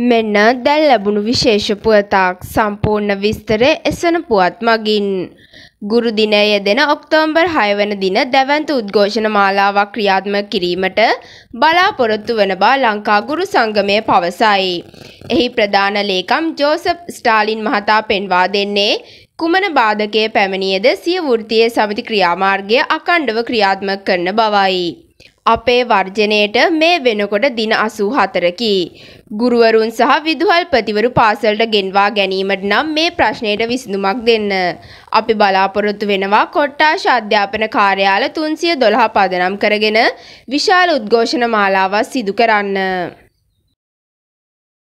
මෙන්න දැන් ලැබුණු විශේෂ පුවතක් සම්පූර්ණ විස්තරය එසන පුවත් මගින්. ගුරු දිනය යෙදෙන ඔක්තෝම්බර් 6 වන දින දැවන්ත උද්ඝෝෂණ මාලාවක් ක්‍රියාත්මක කිරීමට බලාපොරොත්තු වන බව ලංකා ගුරු සංගමය පවසයි. එහි ප්‍රධාන ලේකම් ජෝසප් ස්ටාලින් මහතා පෙන්වා දෙන්නේ කුමන බාධකයේ පැමිණියද සිය වෘත්තීය සමිති ක්‍රියාමාර්ගය අඛණ්ඩව ක්‍රියාත්මක කරන බවයි. අපේ වර්ජනයට මේ වෙනකොට දින 84කි. ගුරුවරුන් සහ විදුහල්පතිවරු පාසලට ගෙන්වා ගැනීමට නම් මේ ප්‍රශ්නයට විසඳුමක් දෙන්න. අපි බලාපොරොත්තු වෙනවා කොට්ටාශ අධ්‍යාපන කාර්යාල 312 පදනම් කරගෙන විශාල උද්ඝෝෂණ මාලාවක් සිදු කරන්න.